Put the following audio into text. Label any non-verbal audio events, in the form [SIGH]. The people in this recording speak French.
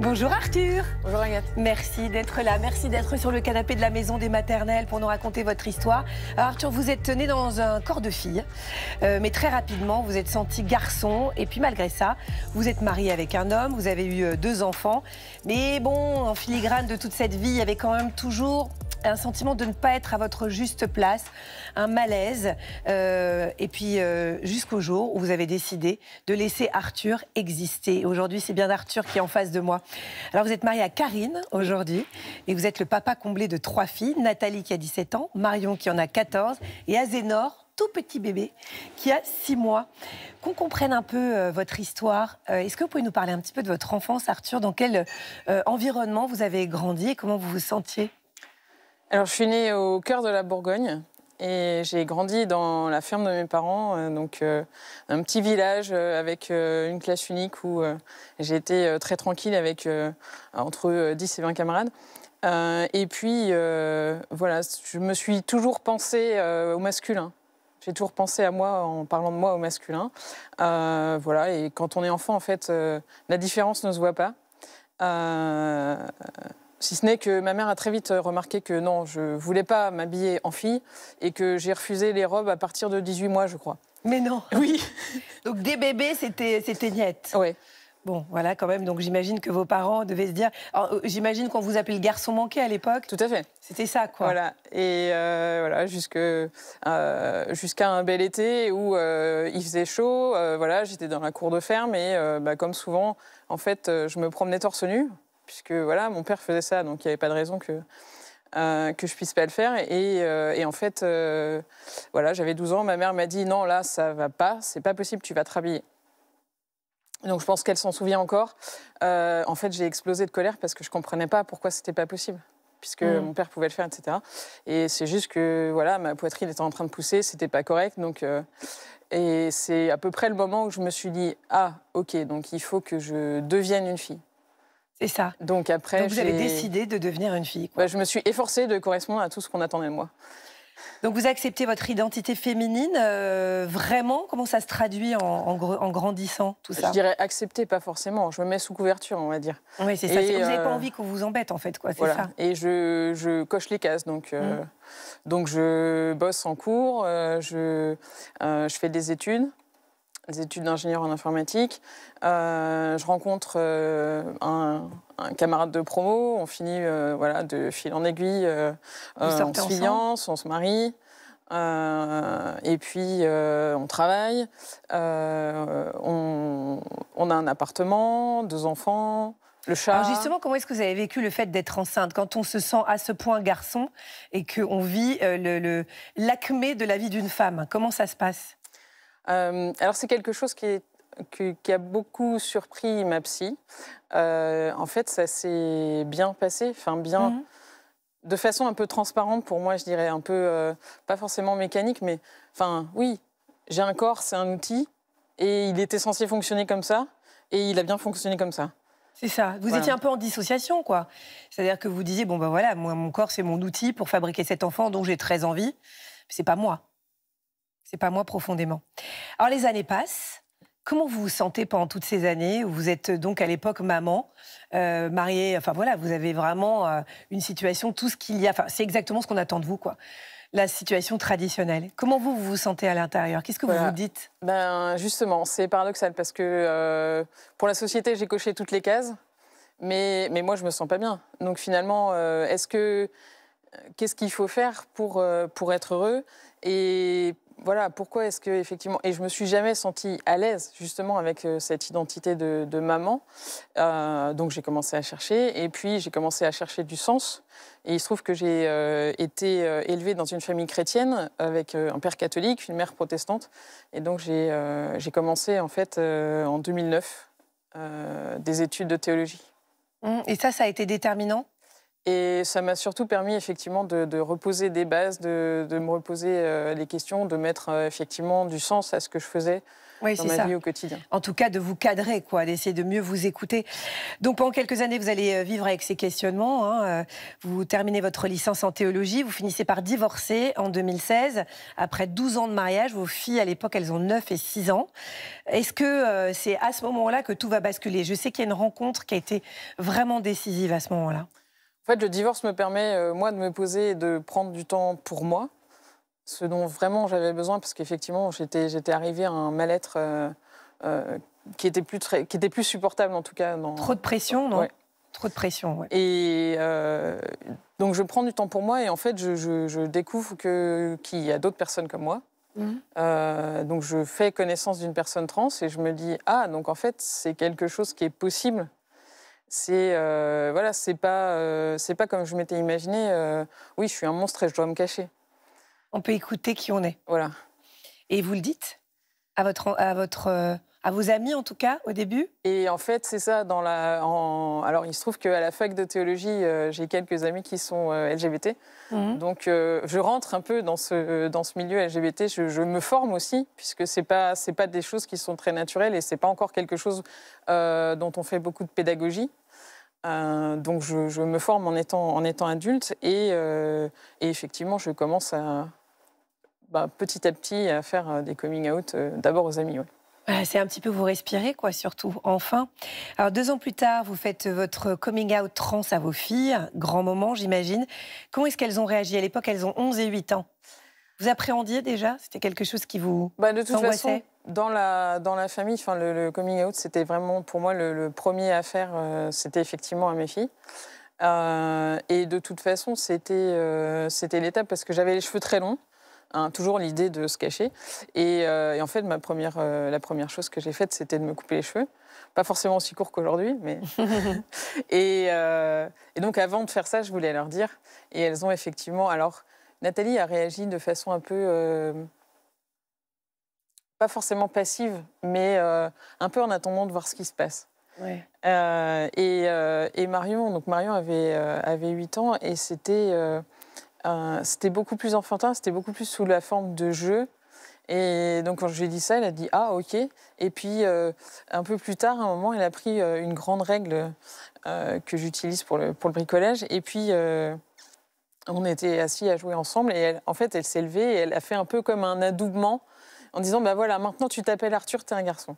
Bonjour Arthur. Bonjour Agathe. Merci d'être là. Merci d'être sur le canapé de la maison des maternelles pour nous raconter votre histoire. Arthur, vous êtes né dans un corps de fille, euh, mais très rapidement, vous êtes senti garçon. Et puis malgré ça, vous êtes marié avec un homme, vous avez eu euh, deux enfants. Mais bon, en filigrane de toute cette vie, il y avait quand même toujours un sentiment de ne pas être à votre juste place, un malaise, euh, et puis euh, jusqu'au jour où vous avez décidé de laisser Arthur exister. Aujourd'hui, c'est bien Arthur qui est en face de moi. Alors, vous êtes marié à Karine aujourd'hui, et vous êtes le papa comblé de trois filles, Nathalie qui a 17 ans, Marion qui en a 14, et Azénor, tout petit bébé qui a 6 mois. Qu'on comprenne un peu euh, votre histoire. Est-ce que vous pouvez nous parler un petit peu de votre enfance, Arthur Dans quel environnement vous avez grandi et comment vous vous sentiez alors, je suis née au cœur de la Bourgogne et j'ai grandi dans la ferme de mes parents, euh, donc euh, un petit village euh, avec une classe unique où j'ai été très tranquille avec entre 10 et 20 camarades. et puis, voilà, je me suis toujours pensée au masculin. J'ai toujours pensé à moi en parlant de moi au masculin. voilà, et quand on est enfant, en fait, la différence ne se voit pas. Si ce n'est que ma mère a très vite euh, remarqué que non, je voulais pas m'habiller en fille et que j'ai refusé les robes à partir de 18 mois, je crois. Mais non [LAUGHS] Oui Donc des bébés, c'était niette Oui. Bon, voilà, quand même. Donc, j'imagine que vos parents devaient se dire. Euh, j'imagine qu'on vous appelait le garçon manqué à l'époque. Tout à fait. C'était ça, quoi. Voilà. Et euh, voilà, jusqu'à un bel été où il faisait chaud. voilà, j'étais dans la cour de ferme et, bah, comme souvent, en fait, je me promenais torse nu puisque voilà, mon père faisait ça, donc il n'y avait pas de raison que, euh, que je puisse pas le faire. Et, euh, en fait, euh, voilà, j'avais 12 ans, ma mère m'a dit non, là, ça va pas, c'est pas possible, tu vas te rhabiller. Donc je pense qu'elle s'en souvient encore. Euh, en fait, j'ai explosé de colère parce que je ne comprenais pas pourquoi c'était pas possible puisque mm. mon père pouvait le faire, etc. Et c'est juste que voilà, ma poitrine était en train de pousser, c'était pas correct. Donc, et c'est à peu près le moment où je me suis dit ah ok, donc il faut que je devienne une fille. C'est ça. Donc après, Donc vous avez décidé de devenir une fille. Quoi. Bah, je me suis efforcée de correspondre à tout ce qu'on attendait de moi. Donc vous acceptez votre identité féminine euh, vraiment Comment ça se traduit en, grandissant tout ça Je dirais accepter, pas forcément. Je me mets sous couverture, on va dire. Oui, c'est ça. Vous n'avez pas euh, envie qu'on vous embête, en fait, quoi. C'est voilà. Et je, coche les cases, donc. Euh, mmh. Donc je bosse en cours, je, je fais des études, des études d'ingénieur en informatique. Euh, je rencontre euh, un, camarade de promo. On finit euh, voilà, de fil en aiguille on se on se marie. et puis on travaille, on, a un appartement, deux enfants, le chat. justement, comment est-ce que vous avez vécu le fait d'être enceinte quand on se sent à ce point garçon et qu'on vit l'acmé le, de la vie d'une femme Comment ça se passe euh, alors c'est quelque chose qui, a beaucoup surpris ma psy. Euh, en fait, ça s'est bien passé, enfin bien, mhm. de façon un peu transparente pour moi, je dirais, un peu, euh, pas forcément mécanique, mais enfin oui, j'ai un corps, c'est un outil, et il était censé fonctionner comme ça, et il a bien fonctionné comme ça. C'est ça. Vous étiez un peu en dissociation, quoi. C'est-à-dire que vous disiez, bon ben voilà, moi, mon corps, c'est mon outil pour fabriquer cet enfant dont j'ai très envie. C'est pas moi c'est pas moi profondément. Alors les années passent. Comment vous vous sentez pendant toutes ces années vous êtes donc à l'époque maman, euh, mariée Enfin voilà, vous avez vraiment euh, une situation, tout ce qu'il y a. Enfin, c'est exactement ce qu'on attend de vous, quoi. La situation traditionnelle. Comment vous vous, vous sentez à l'intérieur Qu'est-ce que vous vous dites Ben justement, c'est paradoxal parce que euh, pour la société, j'ai coché toutes les cases, mais mais moi je me sens pas bien. Donc finalement, est-ce que qu'est-ce qu'il faut faire pour pour être heureux et voilà, pourquoi est-ce que effectivement, et je me suis jamais sentie à l'aise justement avec euh, cette identité de, maman. Euh, donc j'ai commencé à chercher, et puis j'ai commencé à chercher du sens. Et il se trouve que j'ai euh, été élevée dans une famille chrétienne avec un père catholique, une mère protestante, et donc j'ai commencé en fait en 2009 des études de théologie. Mmh, et ça, ça a été déterminant et ça m'a surtout permis effectivement de, reposer des bases, de, me reposer euh, les questions, de mettre euh, effectivement du sens à ce que je faisais. dans ma vie au quotidien. En tout cas, de vous cadrer, quoi, d'essayer de mieux vous écouter. Donc, pendant quelques années, vous allez euh, vivre avec ces questionnements. Hein, vous terminez votre licence en théologie, vous finissez par divorcer en 2016. Après 12 ans de mariage, vos filles, à l'époque, elles ont 9 et 6 ans. Est-ce que c'est à ce moment-là que tout va basculer Je sais qu'il y a une rencontre qui a été vraiment décisive à ce moment-là. En fait, le divorce me permet, euh, moi, de me poser et de prendre du temps pour moi, ce dont vraiment j'avais besoin, parce qu'effectivement, j'étais arrivée à un mal-être euh, euh, qui, était plus qui était plus supportable, en tout cas. Dans... Trop de pression, non Trop de pression, oui. Et donc, je prends du temps pour moi et en fait, je, découvre qu'il y a d'autres personnes comme moi, mmh. donc je fais connaissance d'une personne trans et je me dis ah donc en fait c'est quelque chose qui est possible c'est euh, voilà, c'est pas euh, c'est pas comme je m'étais imaginé. Euh, oui, je suis un monstre et je dois me cacher. On peut écouter qui on est. Voilà. Et vous le dites à votre à votre à vos amis en tout cas au début Et en fait, c'est ça. Dans la, Alors, il se trouve qu'à la fac de théologie, euh, j'ai quelques amis qui sont euh, LGBT. Mhm. Donc, euh, je rentre un peu dans ce, dans ce milieu LGBT. Je, me forme aussi, puisque ce n'est pas, pas des choses qui sont très naturelles et ce n'est pas encore quelque chose dont on fait beaucoup de pédagogie. donc je, me forme en étant, en étant adulte et, effectivement je commence à, bah, petit à petit à faire des coming out d'abord aux amis. Ouais. C'est un petit peu vous respirer, quoi, surtout, enfin. Alors, deux ans plus tard, vous faites votre coming out trans à vos filles. Grand moment, j'imagine. Comment est-ce qu'elles ont réagi À l'époque, elles ont 11 et 8 ans. Vous appréhendiez déjà C'était quelque chose qui vous bah, De toute façon, dans la, dans la famille, enfin, le, coming out, c'était vraiment, pour moi, le, premier à faire, euh, c'était effectivement à mes filles. Euh, et de toute façon, euh, c'était l'étape parce que j'avais les cheveux très longs toujours l'idée de se cacher. Et, euh, en fait, ma première, euh, la première chose que j'ai faite, c'était de me couper les cheveux. Pas forcément aussi court qu'aujourd'hui, mais. [LAUGHS] Euh, et, donc, avant de faire ça, je voulais leur dire. Et elles ont effectivement. Alors, Nathalie a réagi de façon un peu. pas forcément passive, mais un peu en attendant de voir ce qui se passe. et, Marion, donc Marion avait, avait 8 ans et c'était euh, c'était beaucoup plus enfantin, c'était beaucoup plus sous la forme de jeu. Et donc quand je lui ai dit ça, elle a dit ah ok. Et puis euh, un peu plus tard, à un moment, elle a pris euh, une grande règle que j'utilise pour le, pour bricolage. Et puis on était assis à jouer ensemble. Et en fait, elle s'est levée et elle a fait un peu comme un adoubement en disant bah voilà, maintenant tu t'appelles Arthur, t'es un garçon.